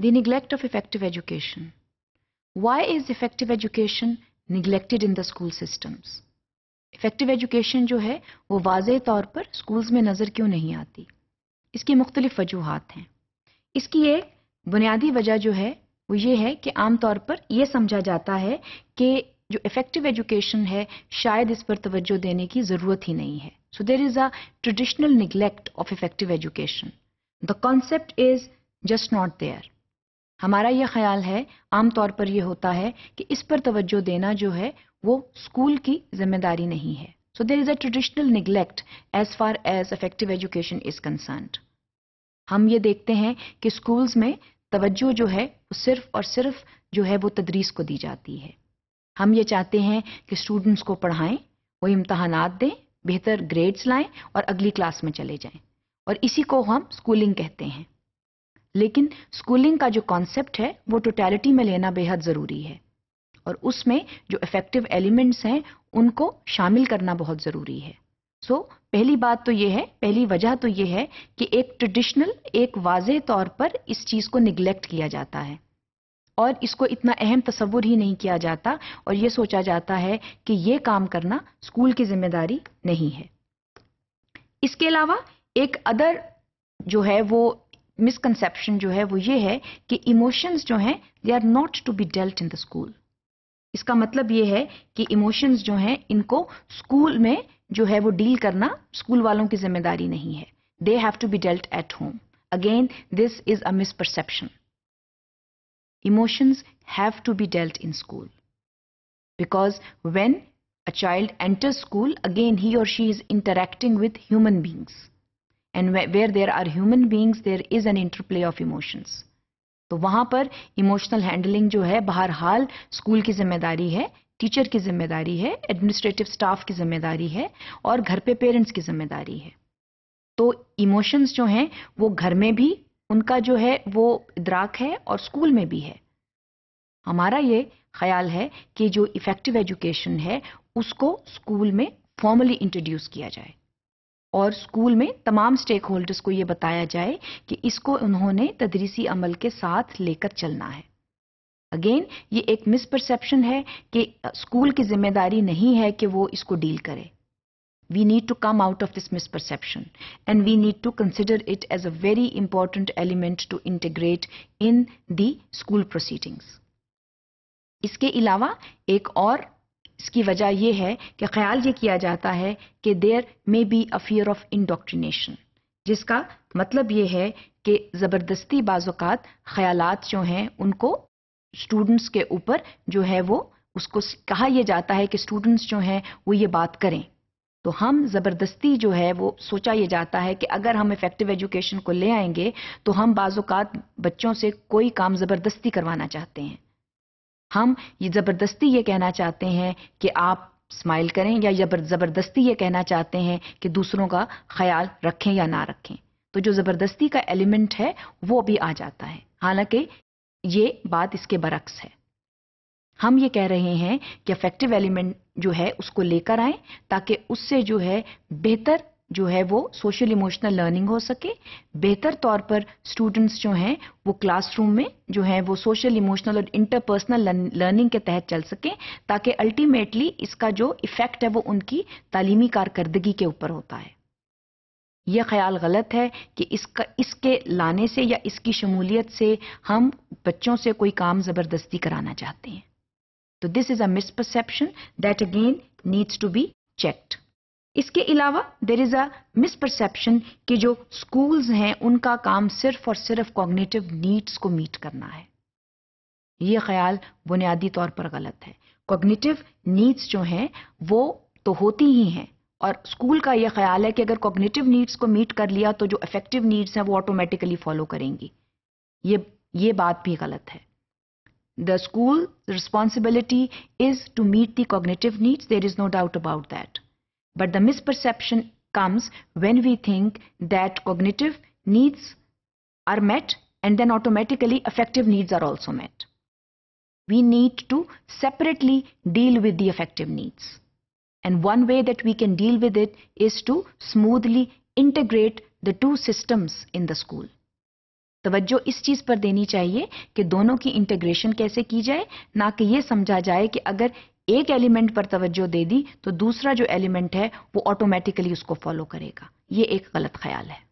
the neglect of effective education. Why is effective education neglected in the school systems? Effective education जो है वो was तौर पर schools में नज़र क्यों नहीं आती इसकी मुख्तलिफ वजूहत हैं इसकी एक बुनियादी वजह जो है वो ये है कि आम तौर पर यह समझा जाता है कि जो इफ़ेक्टिव एजुकेशन है शायद इस पर तवज्जो देने की ज़रूरत ही नहीं है so there is a traditional neglect of effective education the concept is just not there हमारा यह ख्याल है आमतौर पर यह होता है कि इस पर तवज्जो देना जो है वो स्कूल की जिम्मेदारी नहीं है so there is a traditional neglect as far as affective education is concern हम ये देखते हैं कि स्कूल्स में तवज्जो जो है वो सिर्फ और सिर्फ जो है वो तदरीस को दी जाती है हम ये चाहते हैं कि स्टूडेंट्स को पढ़ाएं वो इम्तहानात दें बेहतर ग्रेड्स लाएं और अगली क्लास में चले जाएं और इसी को हम स्कूलिंग कहते हैं लेकिन स्कूलिंग का जो कॉन्सेप्ट है वो टोटैलिटी में लेना बेहद ज़रूरी है और उसमें जो इफेक्टिव एलिमेंट्स हैं उनको शामिल करना बहुत ज़रूरी है सो so, पहली बात तो ये है पहली वजह तो ये है कि एक ट्रेडिशनल एक वाज तौर पर इस चीज़ को निग्लेक्ट किया जाता है और इसको इतना अहम तस्वुर ही नहीं किया जाता और ये सोचा जाता है कि ये काम करना स्कूल की जिम्मेदारी नहीं है इसके अलावा एक अदर जो है वो मिसकंसेप्शन जो है वो ये है कि इमोशंस जो हैं they are not to be dealt in the school इसका मतलब ये है कि इमोशंस जो हैं इनको स्कूल में जो है वो डील करना स्कूल वालों की जिम्मेदारी नहीं है they have to be dealt at home again this is a misperception emotions have to be dealt in school because when a child enter school again he और she is interacting with human beings and where there are human beings there is an interplay of emotions तो वहाँ पर emotional handling जो है बहरहाल school की जिम्मेदारी है टीचर की जिम्मेदारी है एडमिनिस्ट्रेटिव स्टाफ की जिम्मेदारी है और घर पे पेरेंट्स की जिम्मेदारी है तो इमोशंस जो हैं वो घर में भी उनका जो है वो इदराक है और स्कूल में भी है हमारा ये ख्याल है कि जो इफ़ेक्टिव एजुकेशन है उसको स्कूल में फॉर्मली इंट्रोड्यूस किया जाए और स्कूल में तमाम स्टेक होल्डर्स को ये बताया जाए कि इसको उन्होंने तदरीसी अमल के साथ लेकर चलना है अगेन ये एक मिसपरसेप्शन है कि स्कूल की जिम्मेदारी नहीं है कि वो इसको डील करे we need to come out of this misperception and we need to consider it as a very important element to integrate in the school proceedings इसके अलावा एक और इसकी वजह यह है कि ख्याल ये किया जाता है कि there may be a fear of indoctrination जिसका मतलब ये है कि ज़बरदस्ती बाज़ात ख्यालात जो हैं उनको स्टूडेंट्स के ऊपर जो है वो उसको कहा यह जाता है कि स्टूडेंट्स जो हैं वो ये बात करें तो हम ज़बरदस्ती जो है वो सोचा ये जाता है कि अगर हम इफ़ेक्टिव एजुकेशन को ले आएंगे तो हम बाज़ात बच्चों से कोई काम ज़बरदस्ती करवाना चाहते हैं हम ये ज़बरदस्ती ये कहना चाहते हैं कि आप स्माइल करें या ज़बरदस्ती ये कहना चाहते हैं कि दूसरों का ख्याल रखें या ना रखें तो जो ज़बरदस्ती का एलिमेंट है वो भी आ जाता है हालांकि ये बात इसके बरक्स है हम ये कह रहे हैं कि अफेक्टिव एलिमेंट जो है उसको लेकर आए ताकि उससे जो है बेहतर जो है वो सोशल इमोशनल लर्निंग हो सके बेहतर तौर पर स्टूडेंट्स जो हैं वो क्लासरूम में जो है वो सोशल इमोशनल और इंटरपर्सनल लर्निंग के तहत चल सकें ताकि अल्टीमेटली इसका जो इफेक्ट है वो उनकी तालीमी कारकर्दगी के ऊपर होता है यह ख्याल गलत है कि इसका इसके लाने से या इसकी शमूलियत से हम बच्चों से कोई काम ज़बरदस्ती कराना चाहते हैं तो this is a misperception that again needs to be checked इसके अलावा देर इज़ अ मिसपरसेप्शन कि जो स्कूल्स हैं उनका काम सिर्फ और सिर्फ कॉग्नेटिव नीड्स को मीट करना है ये ख्याल बुनियादी तौर पर गलत है कॉग्नेटिव नीड्स जो हैं वो तो होती ही हैं और स्कूल का ये ख्याल है कि अगर कॉग्नेटिव नीड्स को मीट कर लिया तो जो इफेक्टिव नीड्स हैं वो ऑटोमेटिकली फॉलो करेंगी ये ये बात भी गलत है the school responsibility is to meet the cognitive needs there is no doubt about that But the misperception comes when we think that cognitive needs are met and then automatically affective needs are also met. We need to separately deal with the affective needs. And one way that we can deal with it is to smoothly integrate the two systems in the school. तवज्जो इस चीज़ पर देनी चाहिए कि दोनों की integration कैसे की जाए ना कि यह समझा जाए कि अगर एक एलिमेंट पर तवज्जो दे दी तो दूसरा जो एलिमेंट है वो ऑटोमेटिकली उसको फॉलो करेगा ये एक गलत ख्याल है